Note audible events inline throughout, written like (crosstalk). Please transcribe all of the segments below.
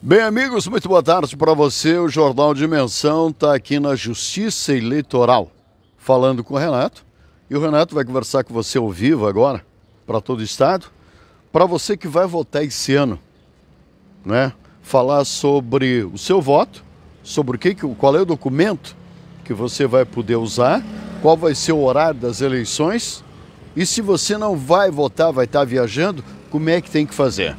Bem, amigos, muito boa tarde para você. O Jornal Dimensão está aqui na Justiça Eleitoral, falando com o Renato. E o Renato vai conversar com você ao vivo agora, para todo o Estado, para você que vai votar esse ano, né? Falar sobre o seu voto, sobre o que, qual é o documento que você vai poder usar, qual vai ser o horário das eleições e se você não vai votar, vai estar tá viajando, como é que tem que fazer,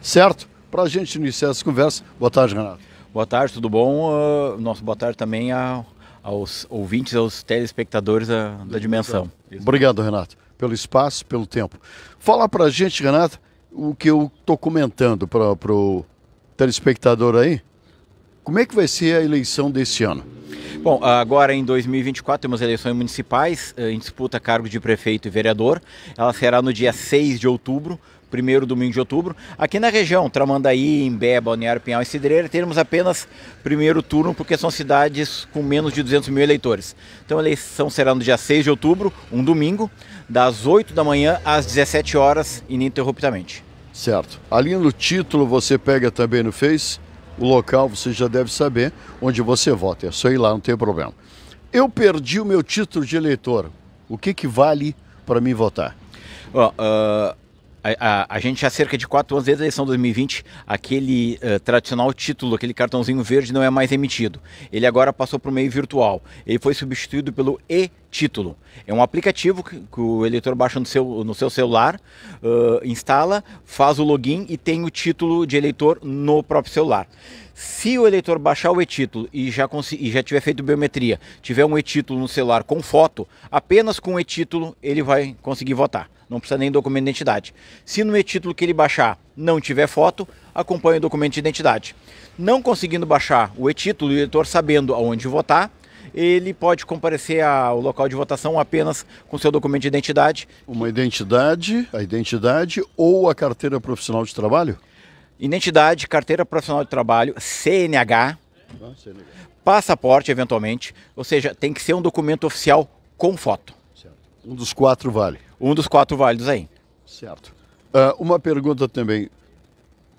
certo? Para a gente iniciar essa conversa, boa tarde, Renato. Boa tarde, tudo bom? Uh, ah, nosso boa tarde também a, aos ouvintes, aos telespectadores da, da Dimensão. Obrigado, Renato, pelo espaço, pelo tempo. Fala para a gente, Renato, o que eu estou comentando para o telespectador aí. Como é que vai ser a eleição desse ano? Bom, agora em 2024 temos eleições municipais eh, em disputa cargo de prefeito e vereador. Ela será no dia 6 de outubro, primeiro domingo de outubro. Aqui na região, Tramandaí, Imbé, Balneário, Pinhal e Cidreira, teremos apenas primeiro turno, porque são cidades com menos de 200 mil eleitores. Então a eleição será no dia 6 de outubro, um domingo, das 8 da manhã às 17 horas, ininterruptamente. Certo. Ali no título você pega também no Face, o local você já deve saber onde você vota, é só ir lá, não tem problema. Eu perdi o meu título de eleitor, o que, que vale para mim votar? Bom, uh, ah, a, a, gente há cerca de quatro anos, desde a eleição 2020, aquele uh, tradicional título, aquele cartãozinho verde não é mais emitido. Ele agora passou para o meio virtual. Ele foi substituído pelo e-título. É um aplicativo que, que, o eleitor baixa no seu, no seu celular, uh, instala, faz o login e tem o título de eleitor no próprio celular. Se o eleitor baixar o e-título e já, e já tiver feito biometria, tiver um e-título no celular com foto, apenas com o e-título ele vai conseguir votar. Não precisa nem documento de identidade. Se no e-título que ele baixar não tiver foto, acompanhe o documento de identidade. Não conseguindo baixar o e-título e o eleitor sabendo aonde votar, ele pode comparecer ao local de votação apenas com seu documento de identidade. Uma identidade, a identidade ou a carteira profissional de trabalho? identidade, carteira profissional de trabalho, CNH, ah, CNH, passaporte eventualmente, ou seja, tem que ser um documento oficial com foto. Certo. Um dos quatro vale. Um dos quatro válidos aí. Certo. Uh, uma pergunta também.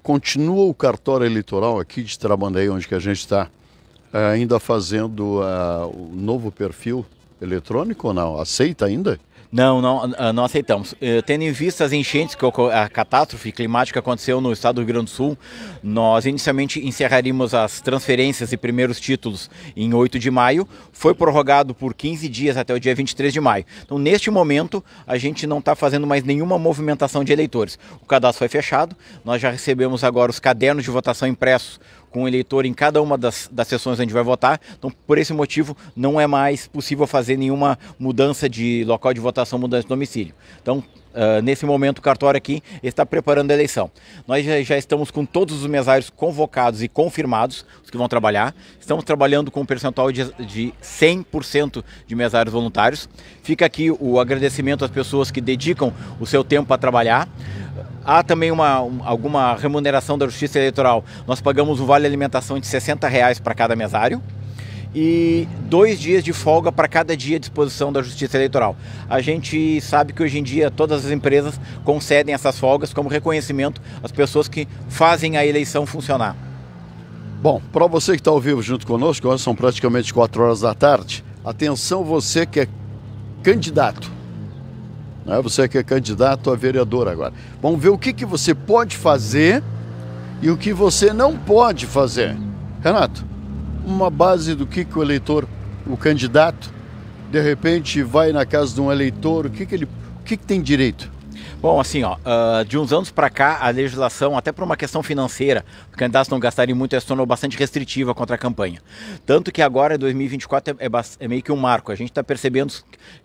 Continua o cartório eleitoral aqui de Trabandei onde que a gente está, uh, ainda fazendo uh, o novo perfil Eletrônico ou não? Aceita ainda? Não, não, ah, ah, não aceitamos. Eh, tendo em vista as enchentes, que a catástrofe climática aconteceu no estado do Rio Grande do Sul, nós inicialmente encerraríamos as transferências e primeiros títulos em 8 de maio. Foi prorrogado por 15 dias até o dia 23 de maio. Então, neste momento, a gente não está fazendo mais nenhuma movimentação de eleitores. O cadastro foi fechado, nós já recebemos agora os cadernos de votação impressos com o eleitor em cada uma das, das sessões onde vai votar. Então, por esse motivo, não é mais possível fazer nenhuma mudança de local de votação, mudança de domicílio. Então, Uh, nesse momento o cartório aqui está preparando a eleição. Nós já, já, estamos com todos os mesários convocados e confirmados, os que vão trabalhar. Estamos trabalhando com um percentual de, de 100% de mesários voluntários. Fica aqui o agradecimento às pessoas que dedicam o seu tempo a trabalhar. Há também uma, um, alguma remuneração da Justiça Eleitoral. Nós pagamos o vale alimentação de 60 reais para cada mesário e dois dias de folga para cada dia à disposição da Justiça Eleitoral. A gente sabe que hoje em dia todas as empresas concedem essas folgas como reconhecimento às pessoas que fazem a eleição funcionar. Bom, para você que está ao vivo junto conosco, são praticamente 4 horas da tarde. Atenção, você que é candidato né? Você que é candidato a vereador agora. Vamos ver o que, que você pode fazer e o que você não pode fazer. Renato, uma base do que, que o eleitor, o candidato, de repente vai na casa de um eleitor, o que, que ele o que, que tem direito? Bom, assim, ó, ah, de uns anos para cá, a legislação, até por uma questão financeira, os candidatos não gastarem muito, é se tornou bastante restritiva contra a campanha. Tanto que agora, 2024, é, é, é meio que um marco. A gente está percebendo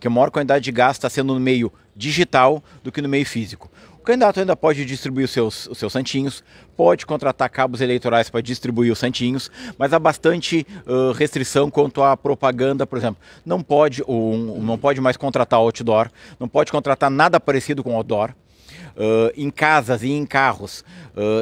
que a maior quantidade de gasto está sendo no meio digital do que no meio físico. O candidato ainda pode distribuir os seus, os seus santinhos, pode contratar cabos eleitorais para distribuir os santinhos, mas há bastante uh, restrição quanto à propaganda, por exemplo. Não pode, um, não pode mais contratar outdoor, não pode contratar nada parecido com outdoor. Uh, em casas e em carros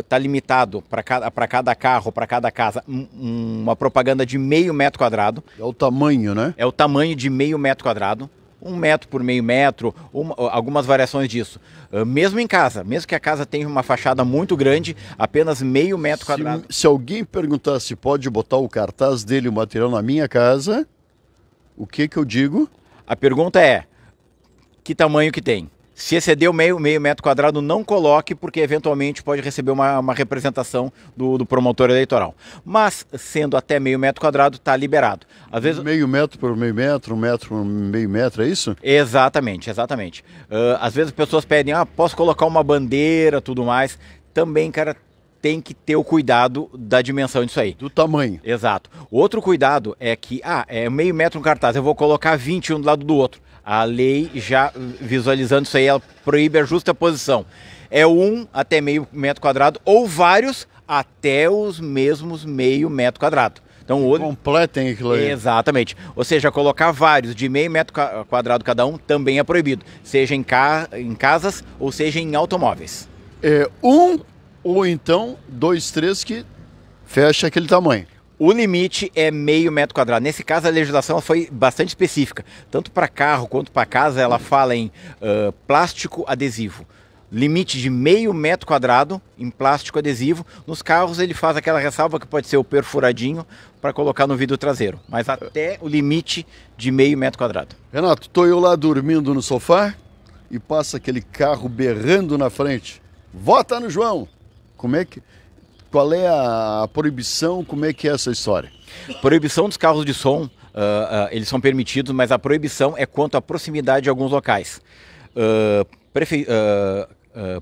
está uh, limitado para cada, cada carro, para cada casa, um, uma propaganda de meio metro quadrado. É o tamanho, né? É o tamanho de meio metro quadrado um metro por meio metro, uma, algumas variações disso. Uh, mesmo em casa, mesmo que a casa tenha uma fachada muito grande, apenas meio metro se, quadrado. Se alguém perguntar se pode botar o cartaz dele, o material na minha casa, o que que eu digo? A pergunta é: que tamanho que tem? Se exceder o meio, meio metro quadrado, não coloque, porque eventualmente pode receber uma, uma representação do, do, promotor eleitoral. Mas, sendo até meio metro quadrado, está liberado. Às vezes... Meio metro por meio metro, um metro por meio metro, é isso? Exatamente, exatamente. Uh, às vezes as pessoas pedem, ah, posso colocar uma bandeira, tudo mais. Também, cara, tem que ter o cuidado da dimensão disso aí. Do tamanho. Exato. Outro cuidado é que, ah, é meio metro um cartaz, eu vou colocar 20 um do lado do outro. A lei já visualizando isso aí, ela proíbe a justa posição. É um até meio metro quadrado ou vários até os mesmos meio metro quadrado. Então, o... Completem aquilo aí. Exatamente. Ou seja, colocar vários de meio metro quadrado cada um também é proibido, seja em, ca... em casas ou seja em automóveis. É um ou então dois, três que fecha aquele tamanho. O limite é meio metro quadrado. Nesse caso, a legislação foi bastante específica. Tanto para carro quanto para casa, ela fala em uh, plástico adesivo limite de meio metro quadrado em plástico adesivo. Nos carros ele faz aquela ressalva que pode ser o perfuradinho para colocar no vidro traseiro, mas até o limite de meio metro quadrado. Renato, estou eu lá dormindo no sofá e passa aquele carro berrando na frente. Vota no João. Como é que qual é a proibição? Como é que é essa história? Proibição dos carros de som, uh, uh, eles são permitidos, mas a proibição é quanto à proximidade de alguns locais. Uh, prefe...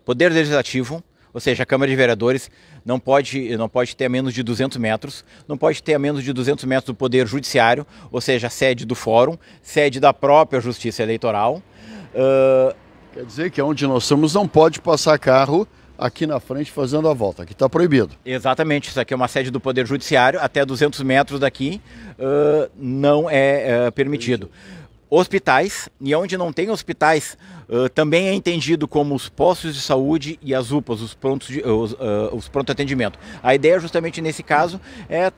poder Legislativo, ou seja, a Câmara de Vereadores não pode, não pode ter a menos de 200 metros, não pode ter a menos de 200 metros do Poder Judiciário, ou seja, sede do Fórum, sede da própria Justiça Eleitoral. Uh... Quer dizer que onde nós somos não pode passar carro aqui na frente fazendo a volta, que está proibido. Exatamente, isso aqui é uma sede do Poder Judiciário, até 200 metros daqui uh, não é uh, permitido. Hospitais, e onde não tem hospitais, uh, também é entendido como os postos de saúde e as UPAs, os prontos de, os, os pronto atendimento. A ideia justamente nesse caso é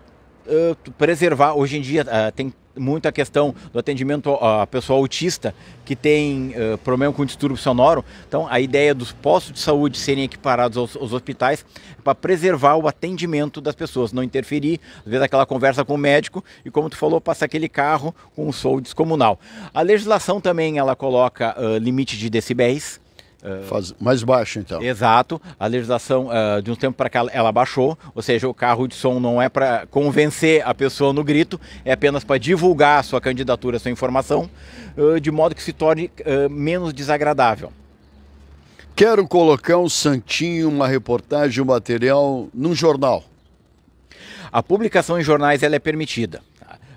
Uh, preservar. Hoje em dia uh, tem muito a questão do atendimento à pessoa autista que tem uh, problema com distúrbio sonoro. Então, a ideia dos postos de saúde serem equiparados aos, aos hospitais é para preservar o atendimento das pessoas, não interferir, às vezes aquela conversa com o médico e, como tu falou, passar aquele carro com um som descomunal. A legislação também ela coloca uh, limite de decibéis. Ah, Faz, mais baixo, então. Exato. A legislação, uh, de um tempo para cá, ela baixou, ou seja, o carro de som não é para convencer a pessoa no grito, é apenas para divulgar a sua candidatura, a sua informação, uh, de modo que se torne uh, menos desagradável. Quero colocar um santinho, uma reportagem, um material num jornal. A publicação em jornais ela é permitida.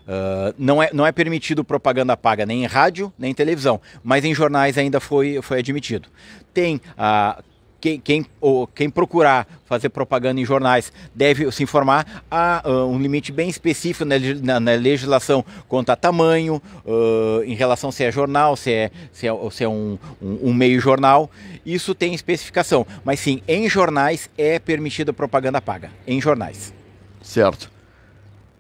Uh, não, é, não é permitido propaganda paga nem em rádio, nem em televisão, mas em jornais ainda foi, foi admitido. Tem Uh, quem, quem, ou, quem procurar fazer propaganda em jornais deve se informar a uh, um limite bem específico na, na, na legislação quanto a tamanho, uh, em relação se é jornal, se é, se é, se é um, um, um, meio jornal. Isso tem especificação. Mas sim, em jornais é permitida propaganda paga. Em jornais. Certo.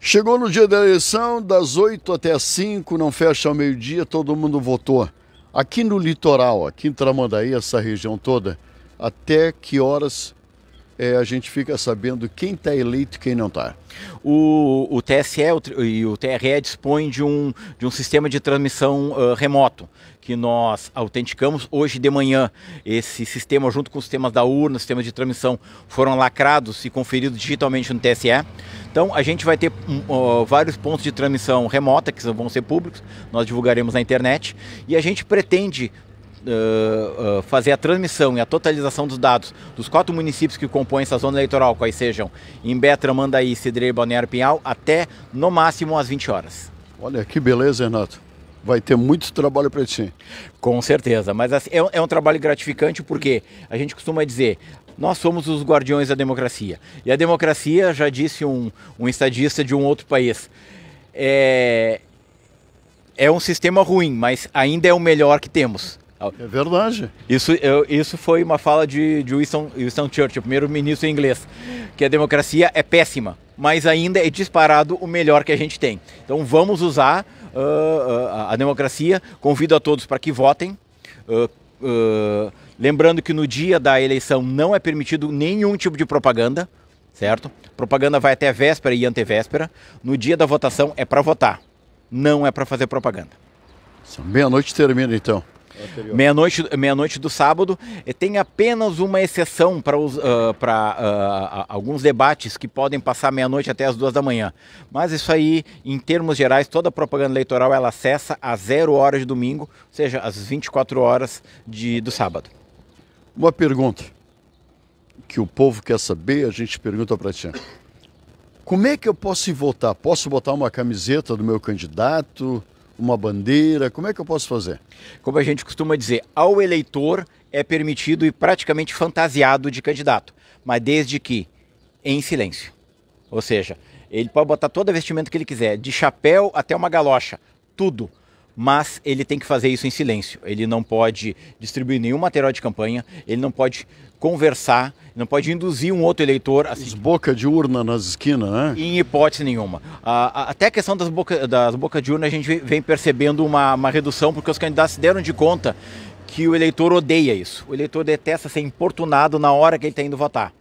Chegou no dia da eleição, das 8 até as 5, não fecha ao meio-dia, todo mundo votou. Aqui no litoral, aqui em Tramandaí, essa região toda, até que horas é, a gente fica sabendo quem está eleito e quem não está. O, o, TSE e o TRE dispõem de um, de um sistema de transmissão uh, remoto que nós autenticamos hoje de manhã. Esse sistema, junto com os sistemas da urna, sistemas de transmissão, foram lacrados e conferidos digitalmente no TSE. Então, a gente vai ter uh, vários pontos de transmissão remota que vão ser públicos, nós divulgaremos na internet, e a gente pretende uh, fazer a transmissão e a totalização dos dados dos quatro municípios que compõem essa zona eleitoral, quais sejam Imbé, Mandaí, Cidreira e Balneário Pinhal, até no máximo às 20 horas. Olha que beleza, Renato vai ter muito trabalho para ti. Com certeza, mas assim, é, um, é, um trabalho gratificante porque a gente costuma dizer. Nós somos os guardiões da democracia. E a democracia, já disse um, um estadista de um outro país, é, é um sistema ruim, mas ainda é o melhor que temos. É verdade. Isso, eu, isso foi uma fala de, de Winston, Winston Churchill, primeiro-ministro inglês, que a democracia é péssima, mas ainda é disparado o melhor que a gente tem. Então vamos usar uh, uh, a democracia. Convido a todos para que votem. Uh, lembrando que no dia da eleição não é permitido nenhum tipo de propaganda, certo? Propaganda vai até véspera e antevéspera. No dia da votação é para votar, não é para fazer propaganda. Meia-noite termina então. Meia-noite meia -noite do sábado. Tem apenas uma exceção para uh, uh, alguns debates que podem passar meia-noite até as duas da manhã. Mas isso aí, em termos gerais, toda a propaganda eleitoral ela cessa às zero horas de domingo, ou seja, às 24 horas de, do sábado. Uma pergunta que o povo quer saber, a gente pergunta para ti. Como é que eu posso votar? Posso botar uma camiseta do meu candidato? uma bandeira? Como é que eu posso fazer? Como a gente costuma dizer, ao eleitor é permitido e praticamente fantasiado de candidato, mas desde que em silêncio. Ou seja, ele pode botar todo o vestimento que ele quiser, de chapéu até uma galocha, tudo mas ele tem que fazer isso em silêncio. Ele não pode distribuir nenhum material de campanha, ele não pode conversar, não pode induzir um outro eleitor a assim, se... boca de urna nas esquinas, né? Em hipótese nenhuma. A, a, até a questão das boca, das boca de urna a gente vem percebendo uma, uma redução, porque os candidatos deram de conta que o eleitor odeia isso. O eleitor detesta ser importunado na hora que ele está indo votar.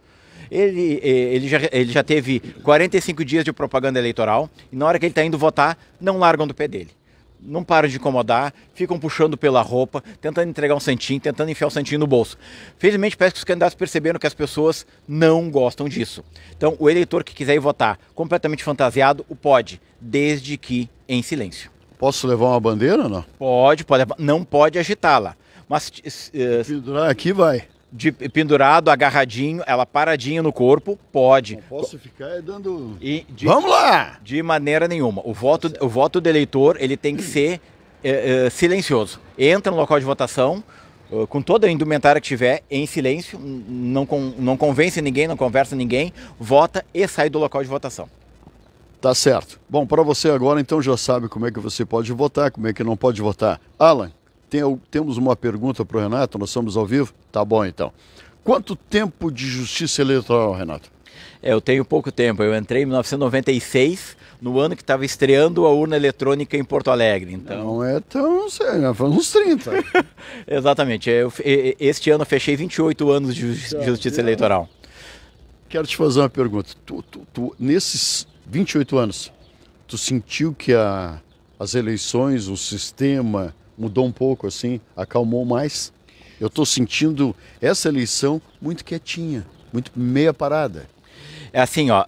Ele, eh, ele, já, ele já teve 45 dias de propaganda eleitoral e na hora que ele está indo votar, não largam do pé dele não param de incomodar, ficam puxando pela roupa, tentando entregar um santinho, tentando enfiar o um santinho no bolso. Felizmente, parece que os candidatos perceberam que as pessoas não gostam disso. Então, o eleitor que quiser ir votar completamente fantasiado, o pode, desde que em silêncio. Posso levar uma bandeira, não? Pode, pode, não pode agitá-la. Mas se eh, aqui vai de pendurado, agarradinho, ela paradinha no corpo, pode. Não posso ficar dando. De, Vamos lá! De maneira nenhuma. O voto, o voto do eleitor ele tem que ser é, é, silencioso. Entra no local de votação, eh, com toda a indumentária que tiver, em silêncio, não, não convence ninguém, não conversa ninguém, vota e sai do local de votação. Tá certo. Bom, para você agora, então já sabe como é que você pode votar, como é que não pode votar. Alan. Tem, temos uma pergunta para o Renato, nós estamos ao vivo? Tá bom então. Quanto tempo de justiça eleitoral, Renato? É, eu tenho pouco tempo. Eu entrei em 1996, no ano que estava estreando a urna eletrônica em Porto Alegre. Então... Não é tão sério, né? foi uns 30. (laughs) Exatamente. Eu, este ano eu fechei 28 anos de justiça eleitoral. Quero te fazer uma pergunta. Tu, tu, tu, nesses 28 anos, tu sentiu que a, as eleições, o sistema, mudou um pouco, assim, acalmou mais. Eu estou sentindo essa eleição muito quietinha, muito meia parada. É assim, ó, uh,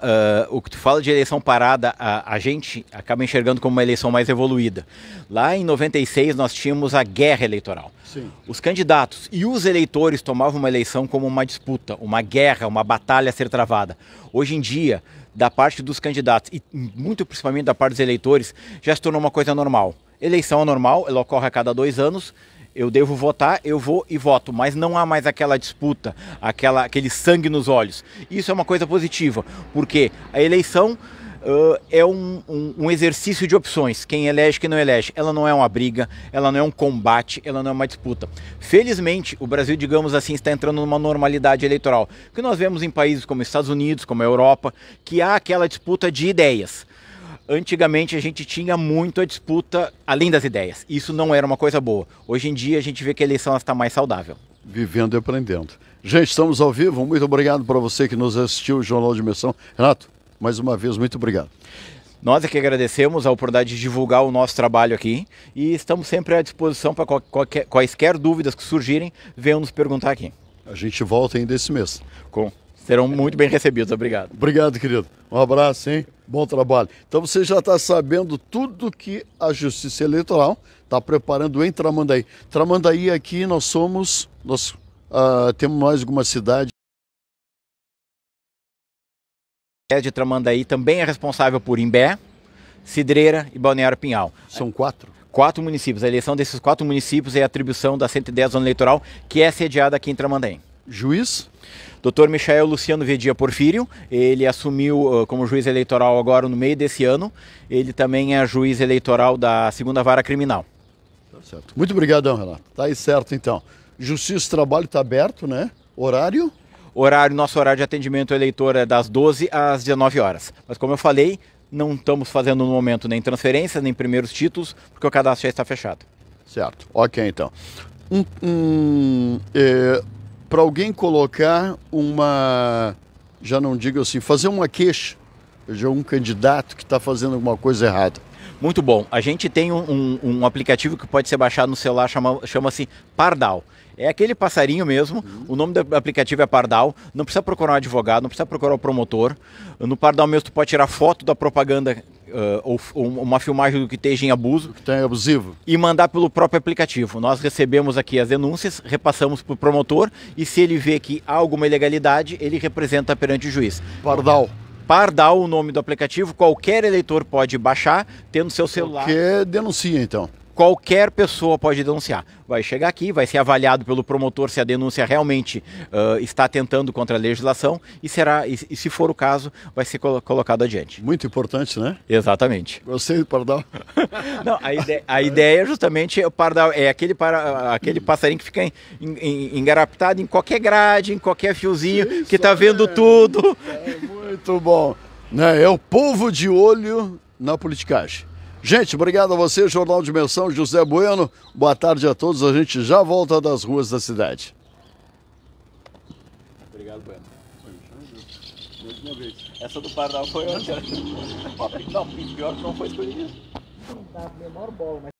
o que tu fala de eleição parada, a, a, gente acaba enxergando como uma eleição mais evoluída. Lá em 96 nós tínhamos a guerra eleitoral. Sim. Os candidatos e os eleitores tomavam uma eleição como uma disputa, uma guerra, uma batalha a ser travada. Hoje em dia, da parte dos candidatos e muito principalmente da parte dos eleitores, já se tornou uma coisa normal. Eleição é normal, ela ocorre a cada dois anos. Eu devo votar, eu vou e voto, mas não há mais aquela disputa, aquela, aquele sangue nos olhos. Isso é uma coisa positiva, porque a eleição Uh, é um, um, um, exercício de opções. Quem elege, quem não elege. Ela não é uma briga, ela não é um combate, ela não é uma disputa. Felizmente, o Brasil, digamos assim, está entrando numa normalidade eleitoral, que nós vemos em países como Estados Unidos, como a Europa, que há aquela disputa de ideias antigamente a gente tinha muito a disputa além das ideias. Isso não era uma coisa boa. Hoje em dia a gente vê que a eleição está mais saudável. Vivendo e aprendendo. Gente, estamos ao vivo. Muito obrigado para você que nos assistiu o Jornal de Missão. Renato, mais uma vez, muito obrigado. Nós é que agradecemos a oportunidade de divulgar o nosso trabalho aqui e estamos sempre à disposição para qualquer, quaisquer dúvidas que surgirem, venham nos perguntar aqui. A gente volta ainda esse mês. Com. Serão muito bem recebidos, obrigado. Obrigado, querido. Um abraço, hein? Bom trabalho. Então você já está sabendo tudo que a Justiça Eleitoral está preparando em Tramandaí. Tramandaí aqui nós somos, nós uh, temos mais alguma cidade. É de Tramandaí também é responsável por Imbé, Cidreira e Balneário Pinhal. São quatro? Quatro municípios. A eleição desses quatro municípios é atribuição da 110 Zona Eleitoral, que é sediada aqui em Tramandaí juiz. Dr. Michael Luciano Vedia Porfírio, ele assumiu ah, como juiz eleitoral agora no meio desse ano. Ele também é juiz eleitoral da segunda vara criminal. Tá certo. Muito obrigado, Renato. Tá aí certo, então. Justiça e Trabalho está aberto, né? Horário? Horário, nosso horário de atendimento eleitor é das 12 às 19 horas. Mas como eu falei, não estamos fazendo no momento nem transferências, nem primeiros títulos, porque o cadastro já está fechado. Certo. Ok, então. Hum, hum, é para alguém colocar uma, já não digo assim, fazer uma queixa de um candidato que está fazendo alguma coisa errada. Muito bom. A gente tem um, um, um, aplicativo que pode ser baixado no celular, chama, chama-se Pardal. É aquele passarinho mesmo, uhum. o nome do aplicativo é Pardal, não precisa procurar um advogado, não precisa procurar o um promotor. No Pardal mesmo tu pode tirar foto da propaganda uh, ou, uma filmagem do que esteja em abuso. Que tem abusivo. E mandar pelo próprio aplicativo. Nós recebemos aqui as denúncias, repassamos para o promotor e se ele vê que há alguma ilegalidade, ele representa perante o juiz. Pardal. Pardal o nome do aplicativo, qualquer eleitor pode baixar, tendo seu celular. Que denuncia então qualquer pessoa pode denunciar. Vai chegar aqui, vai ser avaliado pelo promotor se a denúncia realmente uh, está atentando contra a legislação e será, e, e se for o caso, vai ser colocado adiante. Muito importante, né? Exatamente. Gostei do pardal. (laughs) Não, a, ide a ideia é justamente é o pardal, é aquele, para, aquele passarinho que fica em, em, engaraptado em qualquer grade, em qualquer fiozinho, que está vendo é, tudo. É muito bom. Né? É o povo de olho na politicagem. Gente, obrigado a você, Jornal de Menção, José Bueno. Boa tarde a todos. A gente já volta das ruas da cidade. Obrigado, Bueno. Mais uma vez. Essa do Paraná foi ótima. (laughs) Não, pior que não foi escolhida. Não dá a é menor bola, mas...